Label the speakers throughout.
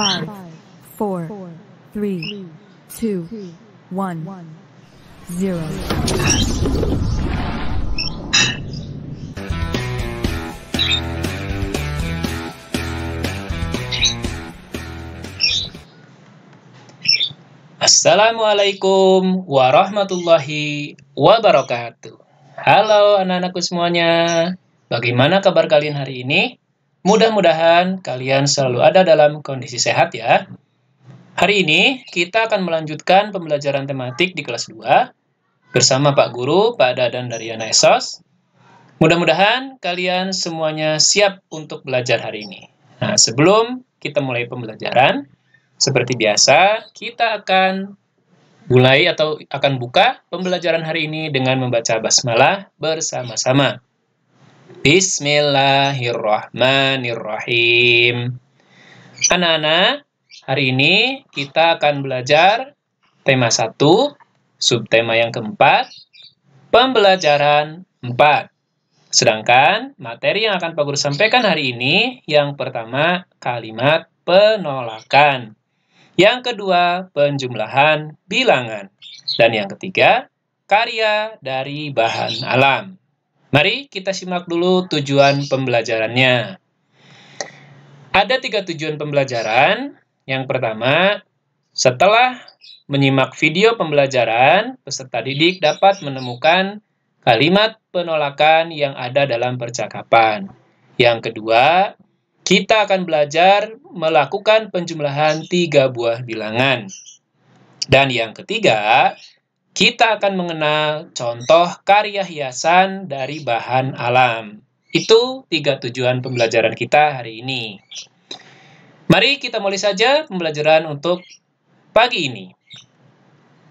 Speaker 1: Assalamualaikum warahmatullahi wabarakatuh. Halo anak-anakku semuanya. Bagaimana kabar kalian hari ini? Mudah-mudahan kalian selalu ada dalam kondisi sehat ya. Hari ini kita akan melanjutkan pembelajaran tematik di kelas 2 bersama Pak Guru, Pak Dadan dari Anaesos. Mudah-mudahan kalian semuanya siap untuk belajar hari ini. Nah, sebelum kita mulai pembelajaran, seperti biasa kita akan mulai atau akan buka pembelajaran hari ini dengan membaca basmalah bersama-sama. Bismillahirrahmanirrahim. Anak-anak, hari ini kita akan belajar tema 1, subtema yang keempat, pembelajaran 4. Sedangkan materi yang akan Pak Guru sampaikan hari ini, yang pertama kalimat penolakan, yang kedua penjumlahan bilangan, dan yang ketiga karya dari bahan alam. Mari kita simak dulu tujuan pembelajarannya. Ada tiga tujuan pembelajaran. Yang pertama, setelah menyimak video pembelajaran, peserta didik dapat menemukan kalimat penolakan yang ada dalam percakapan. Yang kedua, kita akan belajar melakukan penjumlahan tiga buah bilangan. Dan yang ketiga, kita akan mengenal contoh karya hiasan dari bahan alam. Itu tiga tujuan pembelajaran kita hari ini. Mari kita mulai saja pembelajaran untuk pagi ini.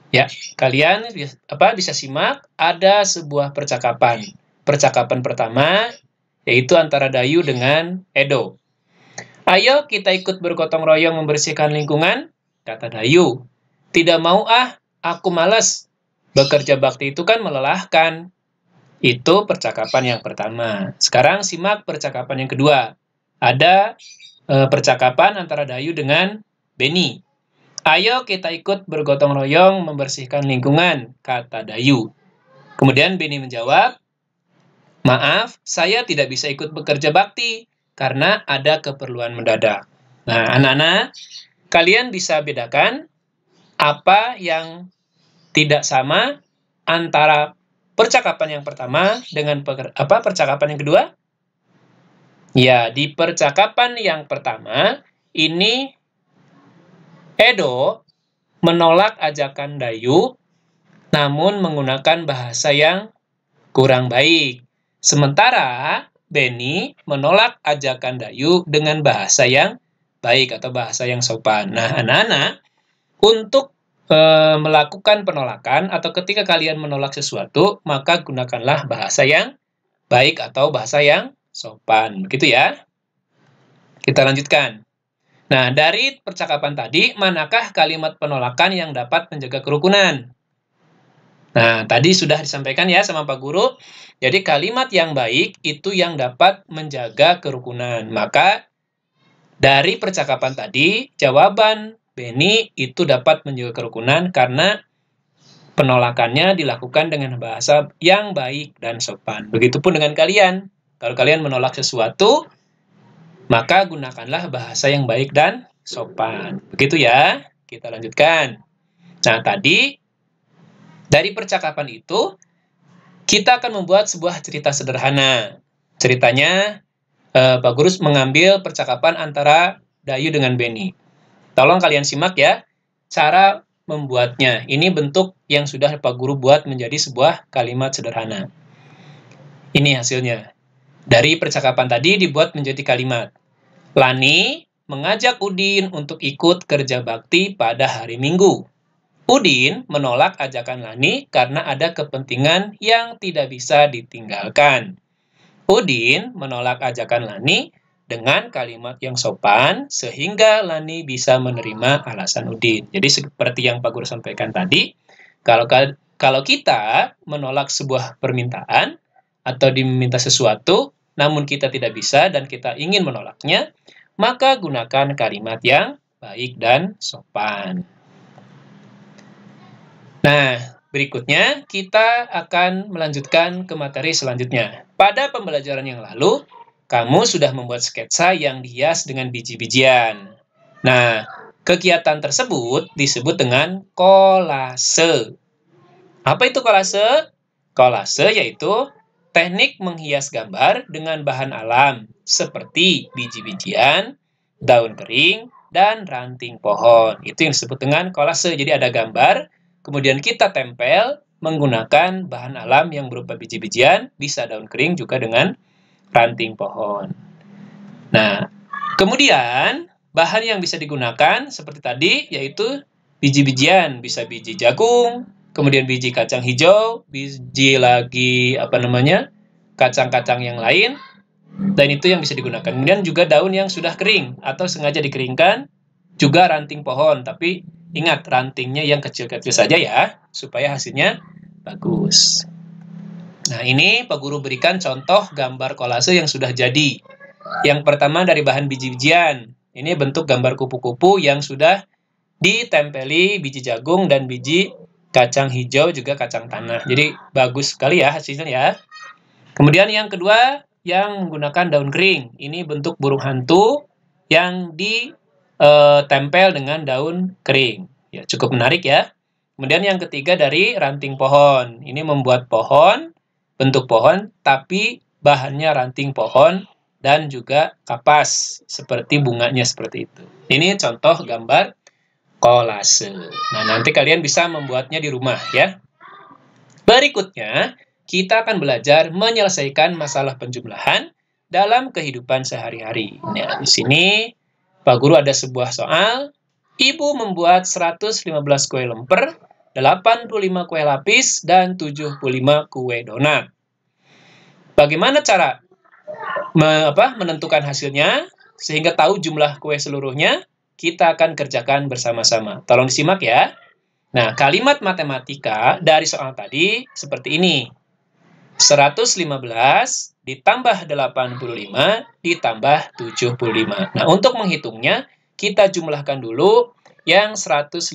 Speaker 1: Ya, kalian apa bisa simak ada sebuah percakapan. Percakapan pertama yaitu antara Dayu dengan Edo. Ayo kita ikut bergotong royong membersihkan lingkungan, kata Dayu. Tidak mau ah, aku malas, Bekerja bakti itu kan melelahkan. Itu percakapan yang pertama. Sekarang simak percakapan yang kedua. Ada e, percakapan antara Dayu dengan Beni. Ayo kita ikut bergotong royong membersihkan lingkungan, kata Dayu. Kemudian Beni menjawab, Maaf, saya tidak bisa ikut bekerja bakti karena ada keperluan mendadak. Nah, anak-anak, kalian bisa bedakan apa yang tidak sama antara percakapan yang pertama dengan per, apa percakapan yang kedua? Ya, di percakapan yang pertama ini Edo menolak ajakan Dayu namun menggunakan bahasa yang kurang baik. Sementara Benny menolak ajakan Dayu dengan bahasa yang baik atau bahasa yang sopan. Nah, anak-anak, untuk Eh, melakukan penolakan atau ketika kalian menolak sesuatu, maka gunakanlah bahasa yang baik atau bahasa yang sopan. Begitu ya. Kita lanjutkan. Nah, dari percakapan tadi, manakah kalimat penolakan yang dapat menjaga kerukunan? Nah, tadi sudah disampaikan ya sama Pak Guru. Jadi kalimat yang baik itu yang dapat menjaga kerukunan. Maka dari percakapan tadi, jawaban Beni itu dapat menjaga kerukunan karena penolakannya dilakukan dengan bahasa yang baik dan sopan. Begitupun dengan kalian. Kalau kalian menolak sesuatu, maka gunakanlah bahasa yang baik dan sopan. Begitu ya. Kita lanjutkan. Nah, tadi dari percakapan itu kita akan membuat sebuah cerita sederhana. Ceritanya eh, Pak Gurus mengambil percakapan antara Dayu dengan Benny. Tolong kalian simak ya cara membuatnya. Ini bentuk yang sudah Pak Guru buat menjadi sebuah kalimat sederhana. Ini hasilnya. Dari percakapan tadi dibuat menjadi kalimat. Lani mengajak Udin untuk ikut kerja bakti pada hari Minggu. Udin menolak ajakan Lani karena ada kepentingan yang tidak bisa ditinggalkan. Udin menolak ajakan Lani dengan kalimat yang sopan sehingga Lani bisa menerima alasan Udin. Jadi seperti yang Pak Guru sampaikan tadi, kalau kalau kita menolak sebuah permintaan atau diminta sesuatu namun kita tidak bisa dan kita ingin menolaknya, maka gunakan kalimat yang baik dan sopan. Nah, Berikutnya, kita akan melanjutkan ke materi selanjutnya. Pada pembelajaran yang lalu, kamu sudah membuat sketsa yang dihias dengan biji-bijian. Nah, kegiatan tersebut disebut dengan kolase. Apa itu kolase? Kolase yaitu teknik menghias gambar dengan bahan alam seperti biji-bijian, daun kering, dan ranting pohon. Itu yang disebut dengan kolase. Jadi ada gambar, kemudian kita tempel menggunakan bahan alam yang berupa biji-bijian, bisa daun kering juga dengan ranting pohon. Nah, kemudian bahan yang bisa digunakan seperti tadi yaitu biji-bijian, bisa biji jagung, kemudian biji kacang hijau, biji lagi apa namanya? kacang-kacang yang lain dan itu yang bisa digunakan. Kemudian juga daun yang sudah kering atau sengaja dikeringkan, juga ranting pohon, tapi ingat rantingnya yang kecil-kecil saja ya supaya hasilnya bagus. Nah, ini Pak Guru berikan contoh gambar kolase yang sudah jadi. Yang pertama dari bahan biji-bijian. Ini bentuk gambar kupu-kupu yang sudah ditempeli biji jagung dan biji kacang hijau juga kacang tanah. Jadi bagus sekali ya hasilnya ya. Kemudian yang kedua yang menggunakan daun kering. Ini bentuk burung hantu yang ditempel eh, dengan daun kering. Ya, cukup menarik ya. Kemudian yang ketiga dari ranting pohon. Ini membuat pohon bentuk pohon, tapi bahannya ranting pohon dan juga kapas, seperti bunganya seperti itu. Ini contoh gambar kolase. Nah, nanti kalian bisa membuatnya di rumah ya. Berikutnya, kita akan belajar menyelesaikan masalah penjumlahan dalam kehidupan sehari-hari. Nah, di sini Pak Guru ada sebuah soal. Ibu membuat 115 kue lemper 85 kue lapis, dan 75 kue donat. Bagaimana cara me, apa, menentukan hasilnya sehingga tahu jumlah kue seluruhnya? Kita akan kerjakan bersama-sama. Tolong disimak ya. Nah, kalimat matematika dari soal tadi seperti ini. 115 ditambah 85 ditambah 75. Nah, untuk menghitungnya, kita jumlahkan dulu yang 115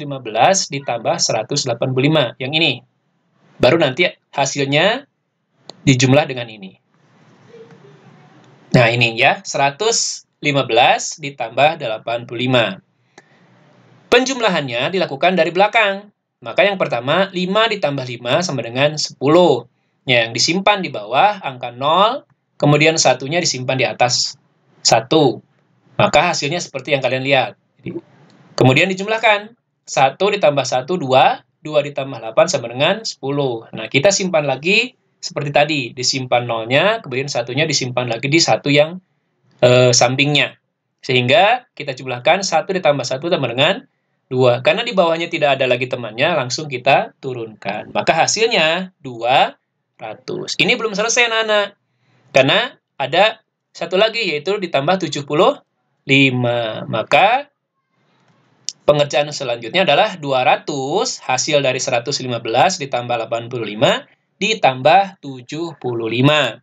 Speaker 1: ditambah 185, yang ini. Baru nanti hasilnya dijumlah dengan ini. Nah, ini ya, 115 ditambah 85. Penjumlahannya dilakukan dari belakang. Maka yang pertama, 5 ditambah 5 sama dengan 10. Yang disimpan di bawah angka 0, kemudian satunya disimpan di atas 1. Maka hasilnya seperti yang kalian lihat. Kemudian dijumlahkan. 1 ditambah 1, 2. 2 ditambah 8 sama dengan 10. Nah, kita simpan lagi seperti tadi. Disimpan nolnya, kemudian satunya disimpan lagi di satu yang e, sampingnya. Sehingga kita jumlahkan 1 ditambah 1 sama dengan 2. Karena di bawahnya tidak ada lagi temannya, langsung kita turunkan. Maka hasilnya 200. Ini belum selesai, Nana Karena ada satu lagi, yaitu ditambah 75. Maka Pengerjaan selanjutnya adalah 200 hasil dari 115 ditambah 85 ditambah 75.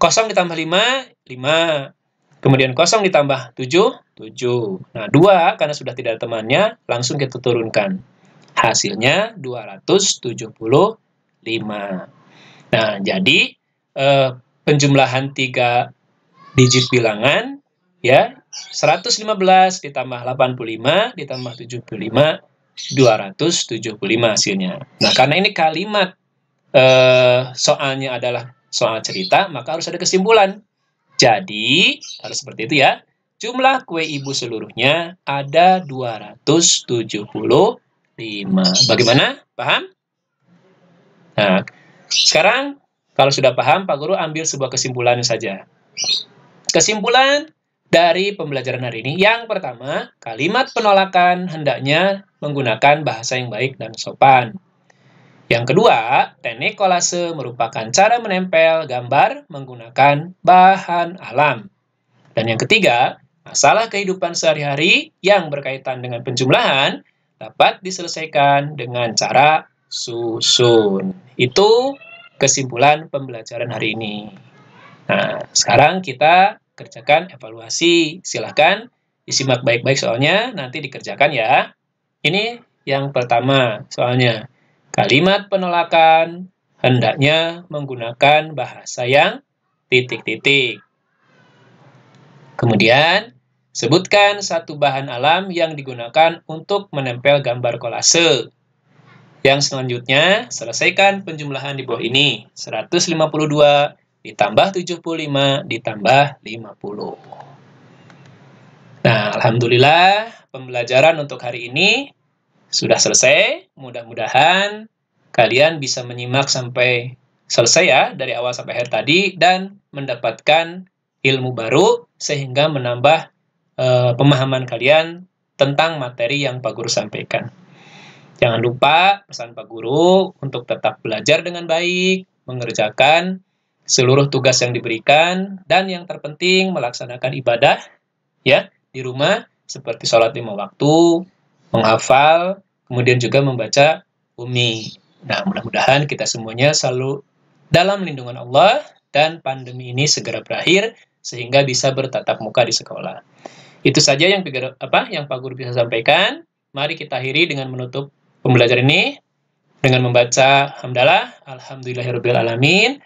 Speaker 1: Kosong ditambah 5, 5. Kemudian kosong ditambah 7, 7. Nah, 2 karena sudah tidak ada temannya, langsung kita turunkan. Hasilnya 275. Nah, jadi eh, penjumlahan 3 digit bilangan ya 115 ditambah 85 ditambah 75 275 hasilnya. Nah, karena ini kalimat eh, soalnya adalah soal cerita, maka harus ada kesimpulan. Jadi, harus seperti itu ya. Jumlah kue ibu seluruhnya ada 275. Bagaimana? Paham? Nah, sekarang kalau sudah paham, Pak Guru ambil sebuah kesimpulan saja. Kesimpulan dari pembelajaran hari ini. Yang pertama, kalimat penolakan hendaknya menggunakan bahasa yang baik dan sopan. Yang kedua, teknik kolase merupakan cara menempel gambar menggunakan bahan alam. Dan yang ketiga, masalah kehidupan sehari-hari yang berkaitan dengan penjumlahan dapat diselesaikan dengan cara susun. Itu kesimpulan pembelajaran hari ini. Nah, sekarang kita kerjakan evaluasi. Silahkan disimak baik-baik soalnya, nanti dikerjakan ya. Ini yang pertama soalnya. Kalimat penolakan hendaknya menggunakan bahasa yang titik-titik. Kemudian, sebutkan satu bahan alam yang digunakan untuk menempel gambar kolase. Yang selanjutnya, selesaikan penjumlahan di bawah ini. 152, ditambah 75 ditambah 50. Nah, alhamdulillah pembelajaran untuk hari ini sudah selesai. Mudah-mudahan kalian bisa menyimak sampai selesai ya dari awal sampai akhir tadi dan mendapatkan ilmu baru sehingga menambah uh, pemahaman kalian tentang materi yang Pak Guru sampaikan. Jangan lupa pesan Pak Guru untuk tetap belajar dengan baik, mengerjakan seluruh tugas yang diberikan dan yang terpenting melaksanakan ibadah ya di rumah seperti sholat lima waktu, menghafal, kemudian juga membaca umi. Nah, mudah-mudahan kita semuanya selalu dalam lindungan Allah dan pandemi ini segera berakhir sehingga bisa bertatap muka di sekolah. Itu saja yang apa yang Pak Guru bisa sampaikan. Mari kita akhiri dengan menutup pembelajaran ini dengan membaca hamdalah alhamdulillahirobbilalamin alamin